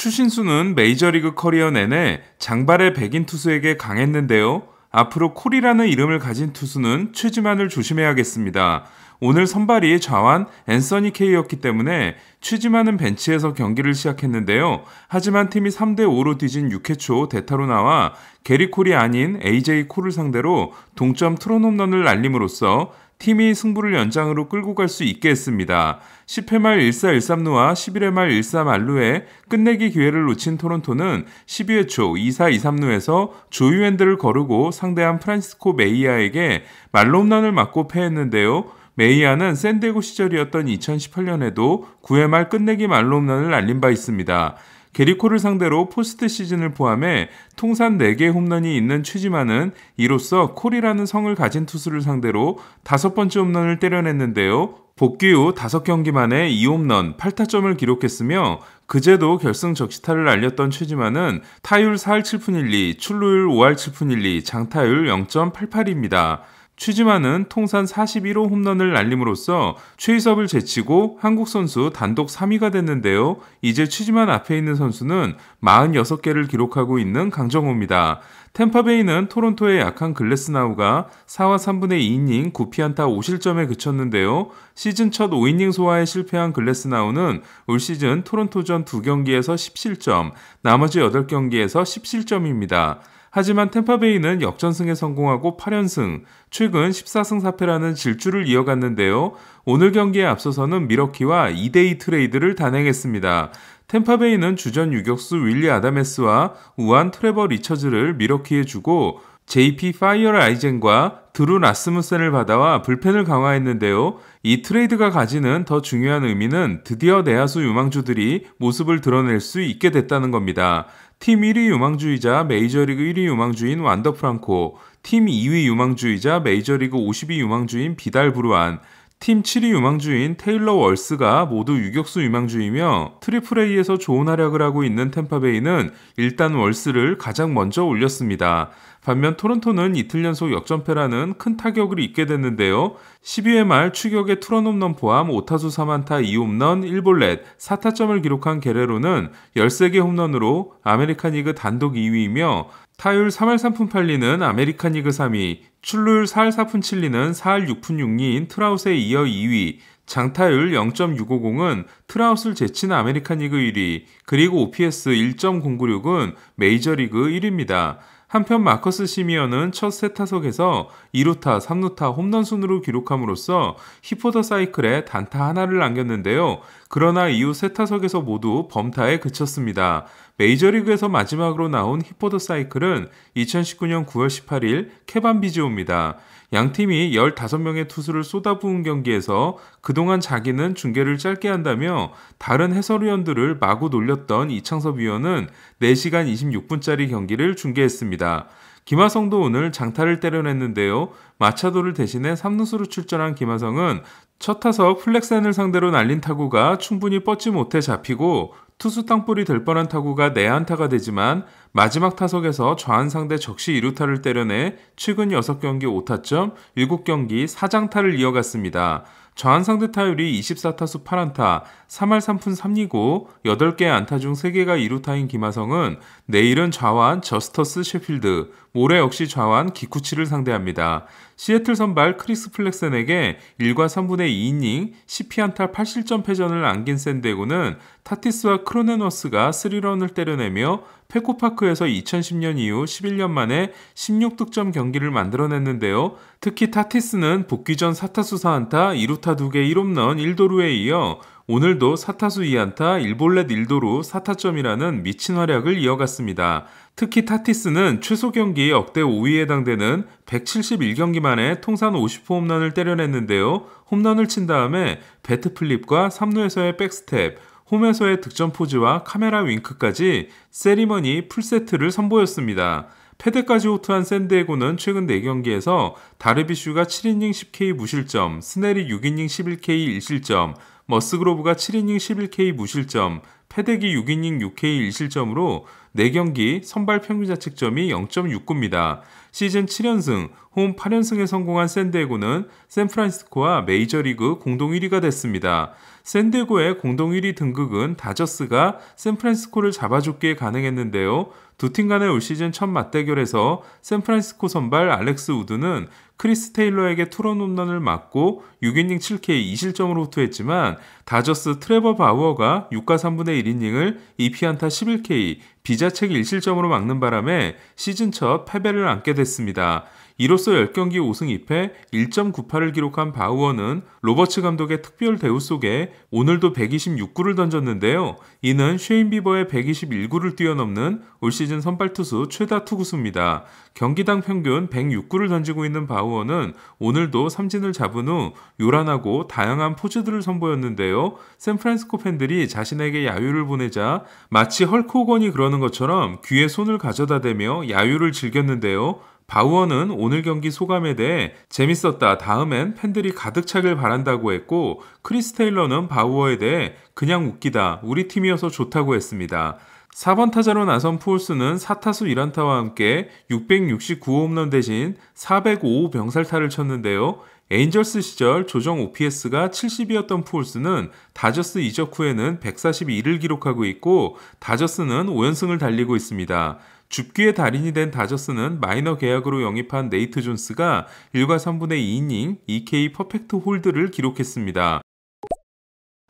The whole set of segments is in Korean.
추신수는 메이저리그 커리어 내내 장발의 백인 투수에게 강했는데요. 앞으로 콜이라는 이름을 가진 투수는 최지만을 조심해야겠습니다. 오늘 선발이 좌완 앤서니 케이였기 때문에 취지만은 벤치에서 경기를 시작했는데요. 하지만 팀이 3대 5로 뒤진 6회 초 대타로 나와 게리 콜이 아닌 AJ 콜을 상대로 동점 트론홈런을 날림으로써 팀이 승부를 연장으로 끌고 갈 수 있게 했습니다. 10회 말 1사 1삼루와 11회 말 1사 말루에 끝내기 기회를 놓친 토론토는 12회 초 2사 2삼루에서 조유핸드를 거르고 상대한 프란시스코 메이아에게 말홈런을 맞고 패했는데요. 메이아는 샌디고 시절이었던 2018년에도 9회 말 끝내기 말홈런을 날린 바 있습니다. 게리코를 상대로 포스트 시즌을 포함해 통산 4개 홈런이 있는 추지만은 이로써 콜이라는 성을 가진 투수를 상대로 다섯 번째 홈런을 때려냈는데요. 복귀 후 5경기 만에 2홈런 8타점을 기록했으며 그제도 결승 적시타를 알렸던 최지만은 타율 4할 7푼 1리, 출루율 5할 7푼 1리, 장타율 0.88입니다. 취지만은 통산 41호 홈런을 날림으로써 최희섭을 제치고 한국 선수 단독 3위가 됐는데요. 이제 취지만 앞에 있는 선수는 46개를 기록하고 있는 강정호입니다. 템파베이는 토론토의 약한 글래스나우가 4와 3분의 2이닝 9피안타 5실점에 그쳤는데요. 시즌 첫 5이닝 소화에 실패한 글래스나우는 올 시즌 토론토전 2경기에서 1 7점 나머지 8경기에서 1 7점입니다 하지만 템파베이는 역전승에 성공하고 8연승, 최근 14승 4패라는 질주를 이어갔는데요. 오늘 경기에 앞서서는 미러키와 2대2 트레이드를 단행했습니다. 템파베이는 주전 유격수 윌리 아다메스와 우한 트레버 리처즈를 미러키에 주고 JP 파이어 라이젠과 드루 라스무센을 받아와 불펜을 강화했는데요. 이 트레이드가 가지는 더 중요한 의미는 드디어 내야수 유망주들이 모습을 드러낼 수 있게 됐다는 겁니다. 팀 1위 유망주이자 메이저리그 1위 유망주인 완더 프랑코, 팀 2위 유망주이자 메이저리그 52 유망주인 비달 브루안, 팀 7위 유망주인 테일러 월스가 모두 유격수 유망주이며 트리플 A에서 좋은 활약을 하고 있는 템파베이는 일단 월스를 가장 먼저 올렸습니다. 반면 토론토는 이틀 연속 역전패라는 큰 타격을 입게 됐는데요. 12회 말 추격의 투런홈런 포함 5타수 3안타 2홈런 1볼넷 4타점을 기록한 게레로는 13개 홈런으로 아메리칸 리그 단독 2위이며 타율 3할 3푼 8리는 아메리칸 리그 3위, 출루율 4할 4푼 7리는 4할 6푼 6리인 트라우스에 이어 2위, 장타율 0.650은 트라우스를 제친 아메리칸 리그 1위, 그리고 OPS 1.096은 메이저리그 1위입니다. 한편 마커스 시미어는 첫 세타석에서 2루타, 3루타 홈런 순으로 기록함으로써 히포더 사이클에 단타 하나를 남겼는데요. 그러나 이후 세타석에서 모두 범타에 그쳤습니다. 메이저리그에서 마지막으로 나온 히포드 사이클은 2019년 9월 18일 케반비지오입니다양 팀이 15명의 투수를 쏟아부은 경기에서 그동안 자기는 중계를 짧게 한다며 다른 해설위원들을 마구 놀렸던 이창섭 위원은 4시간 26분짜리 경기를 중계했습니다. 김하성도 오늘 장타를 때려냈는데요. 마차도를 대신해 3루수로 출전한 김하성은 첫 타석 플렉센을 상대로 날린 타구가 충분히 뻗지 못해 잡히고 투수 땅볼이 될 뻔한 타구가 내안타가 되지만 마지막 타석에서 좌한 상대 적시 2루타를 때려내 최근 6경기 5타점, 7경기 4장타를 이어갔습니다. 좌완상대 타율이 24타수 8안타, 3할 3푼 3리고 8개 안타 중 3개가 2루타인 김하성은 내일은 좌완 저스터스 셰필드, 모레 역시 좌완 기쿠치를 상대합니다. 시애틀 선발 크리스 플렉센에게 1과 3분의 2이닝 1 0안타 8실점 패전을 안긴 샌데고는 타티스와 크로네너스가 3런을 때려내며 페코파크에서 2010년 이후 11년 만에 16득점 경기를 만들어냈는데요. 특히 타티스는 복귀 전 사타수 4안타, 2루타 2개 1홈런 1도루에 이어 오늘도 사타수 2안타, 1볼넷 1도루, 4타점이라는 미친 활약을 이어갔습니다. 특히 타티스는 최소 경기 역대 5위에 해당되는 171경기 만에 통산 50호 홈런을 때려냈는데요. 홈런을 친 다음에 배트 플립과 3루에서의 백스텝, 홈에서의 득점 포즈와 카메라 윙크까지 세리머니 풀세트를 선보였습니다. 패드까지 호투한 샌디에고는 최근 4경기에서 다르비슈가 7이닝 10K 무실점, 스넬이 6이닝 11K 1실점, 머스그로브가 7이닝 11K 무실점, 패대기 6이닝 6K 1실점으로 4경기 선발 평균 자책점이 0.69입니다. 시즌 7연승, 홈 8연승에 성공한 샌디에고는 샌프란시스코와 메이저리그 공동 1위가 됐습니다. 샌디에고의 공동 1위 등극은 다저스가 샌프란시스코를 잡아줬기에 가능했는데요. 두팀 간의 올 시즌 첫 맞대결에서 샌프란시스코 선발 알렉스 우드는 크리스 테일러에게 투런 홈런을 맞고 6이닝 7K 2실점으로 후투했지만 다저스 트레버 바우어가 6과 3분의 1이닝을 2피안타 11K 비자책 1실점으로 막는 바람에 시즌 첫 패배를 안게 됐습니다. 이로써 10경기 5승 2패 1.98을 기록한 바우어는 로버츠 감독의 특별 대우 속에 오늘도 126구를 던졌는데요. 이는 쉐인 비버의 121구를 뛰어넘는 올 시즌 선발 투수 최다 투구수입니다. 경기당 평균 106구를 던지고 있는 바우어는 오늘도 삼진을 잡은 후 요란하고 다양한 포즈들을 선보였는데요. 샌프란시스코 팬들이 자신에게 야유를 보내자 마치 헐크 호건이 그러는 것처럼 귀에 손을 가져다 대며 야유를 즐겼는데요. 바우어는 오늘 경기 소감에 대해 재밌었다. 다음엔 팬들이 가득 차길 바란다고 했고 크리스 테일러는 바우어에 대해 그냥 웃기다. 우리 팀이어서 좋다고 했습니다. 4번 타자로 나선 푸올스는 4타수 1안타와 함께 669홈런 대신 405 병살타를 쳤는데요. 에인절스 시절 조정 OPS가 70이었던 푸올스는 다저스 이적 후에는 142를 기록하고 있고 다저스는 5연승을 달리고 있습니다. 줍기의 달인이 된 다저스는 마이너 계약으로 영입한 네이트 존스가 1과 3분의 2이닝 2K 퍼펙트 홀드를 기록했습니다.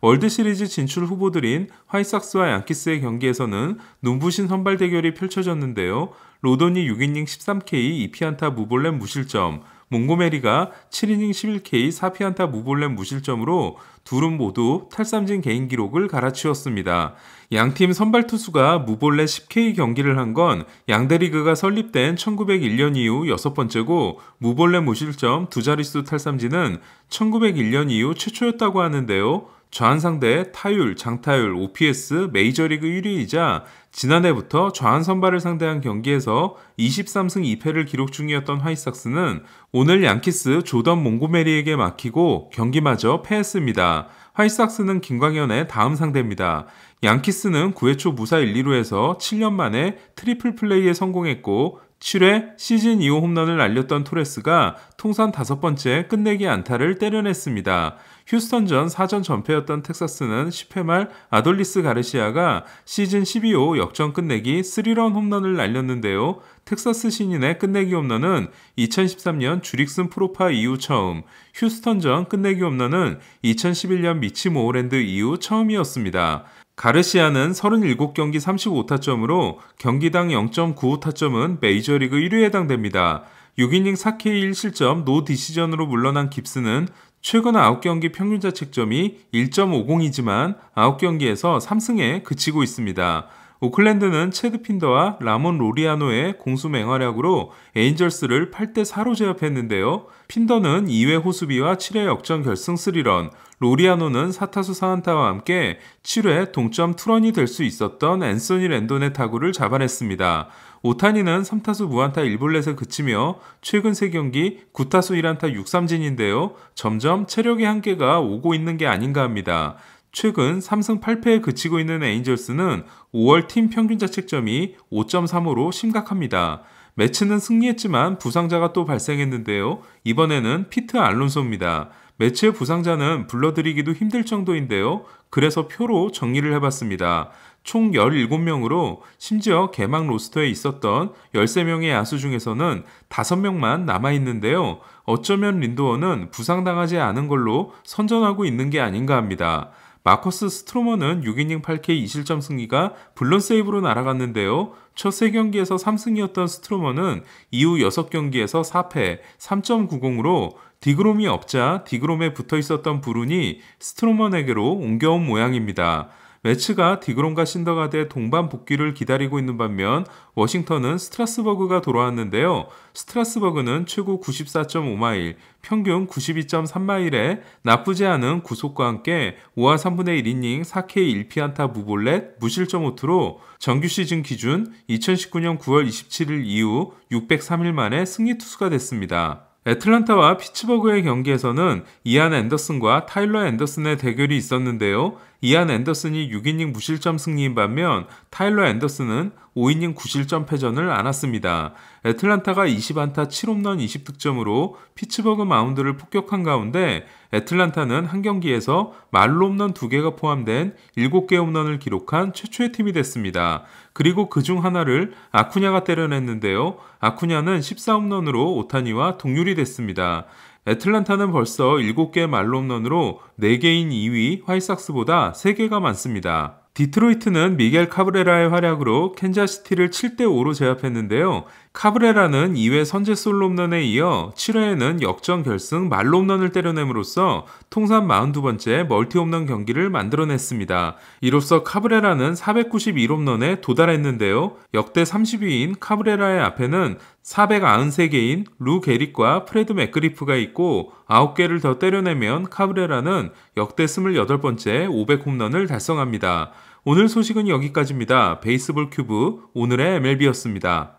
월드시리즈 진출 후보들인 화이삭스와 양키스의 경기에서는 눈부신 선발 대결이 펼쳐졌는데요. 로돈이 6이닝 13K 2피안타 무볼넷 무실점, 몽고메리가 7이닝 11K 4피안타 무볼넷 무실점으로 둘은 모두 탈삼진 개인 기록을 갈아치웠습니다. 양팀 선발 투수가 무볼넷 10K 경기를 한 건 양대리그가 설립된 1901년 이후 여섯 번째고 무볼넷 무실점 두 자릿수 탈삼진은 1901년 이후 최초였다고 하는데요. 좌한상대 타율, 장타율, OPS 메이저리그 1위이자 지난해부터 좌한 선발을 상대한 경기에서 23승 2패를 기록 중이었던 화이삭스는 오늘 양키스 조던 몽고메리에게 막히고 경기마저 패했습니다. 화이삭스는 김광현의 다음 상대입니다. 양키스는 9회 초 무사 1, 2루에서 7년 만에 트리플 플레이에 성공했고 7회 시즌 2호 홈런을 날렸던 토레스가 통산 다섯 번째 끝내기 안타를 때려냈습니다. 휴스턴전 사전 전패였던 텍사스는 10회 말 아돌리스 가르시아가 시즌 12호 역전 끝내기 3런 홈런을 날렸는데요. 텍사스 신인의 끝내기 홈런은 2013년 주릭슨 프로파 이후 처음, 휴스턴전 끝내기 홈런은 2011년 미치 모어랜드 이후 처음이었습니다. 가르시아는 37경기 35타점으로 경기당 0.95타점은 메이저리그 1위에 해당됩니다. 6이닝 4K 1실점 노 디시전으로 물러난 깁스는 최근 9경기 평균 자책점이 1.50이지만 9경기에서 3승에 그치고 있습니다. 오클랜드는 체드 핀더와 라몬 로리아노의 공수 맹활약으로 에인절스를 8대4로 제압했는데요. 핀더는 2회 호수비와 7회 역전 결승 3런, 로리아노는 4타수 4안타와 함께 7회 동점 투런이 될 수 있었던 앤서니 랜돈의 타구를 잡아냈습니다. 오타니는 3타수 무안타 1볼넷에 그치며 최근 3경기 9타수 1안타 6삼진인데요. 점점 체력의 한계가 오고 있는 게 아닌가 합니다. 최근 3승 8패에 그치고 있는 에인절스는 5월 팀 평균 자책점이 5 3으로 심각합니다. 매치는 승리했지만 부상자가 또 발생했는데요. 이번에는 피트 알론소입니다. 매치의 부상자는 불러들이기도 힘들 정도인데요. 그래서 표로 정리를 해봤습니다. 총 17명으로 심지어 개막 로스터에 있었던 13명의 야수 중에서는 5명만 남아있는데요. 어쩌면 린도어는 부상당하지 않은 걸로 선전하고 있는 게 아닌가 합니다. 마커스 스트로머는 6이닝 8K 2실점 승리가 블론 세이브로 날아갔는데요. 첫 3경기에서 3승이었던 스트로머는 이후 6경기에서 4패 3.90으로 디그롬이 없자 디그롬에 붙어 있었던 브룬이 스트로먼에게로 옮겨온 모양입니다. 매츠가 디그롬과 신더가드의 동반 복귀를 기다리고 있는 반면 워싱턴은 스트라스버그가 돌아왔는데요. 스트라스버그는 최고 94.5마일, 평균 92.3마일에 나쁘지 않은 구속과 함께 5와 3분의 1 이닝 4K 1피안타 무볼렛 무실점 호투로 정규 시즌 기준 2019년 9월 27일 이후 603일 만에 승리 투수가 됐습니다. 애틀란타와 피츠버그의 경기에서는 이안 앤더슨과 타일러 앤더슨의 대결이 있었는데요. 이안 앤더슨이 6이닝 무실점 승리인 반면 타일러 앤더슨은 5이닝 9실점 패전을 안았습니다. 애틀란타가 20안타 7홈런 20득점으로 피츠버그 마운드를 폭격한 가운데 애틀란타는 한 경기에서 말로 홈런 2개가 포함된 7개 홈런을 기록한 최초의 팀이 됐습니다. 그리고 그 중 하나를 아쿠냐가 때려냈는데요. 아쿠냐는 14홈런으로 오타니와 동률이 됐습니다. 애틀란타는 벌써 7개 의 말로 홈런으로 4개인 2위 화이삭스보다 3개가 많습니다. 디트로이트는 미겔 카브레라의 활약으로 켄자시티를 7대 5로 제압했는데요. 카브레라는 2회 선제 솔로 홈런에 이어 7회에는 역전 결승 말로 홈런을 때려냄으로써 통산 42번째 멀티 홈런 경기를 만들어냈습니다. 이로써 카브레라는 491홈런에 도달했는데요. 역대 30위인 카브레라의 앞에는 493개인 루 게릭과 프레드 맥그리프가 있고 9개를 더 때려내면 카브레라는 역대 28번째 500홈런을 달성합니다. 오늘 소식은 여기까지입니다. 베이스볼 큐브 오늘의 MLB였습니다.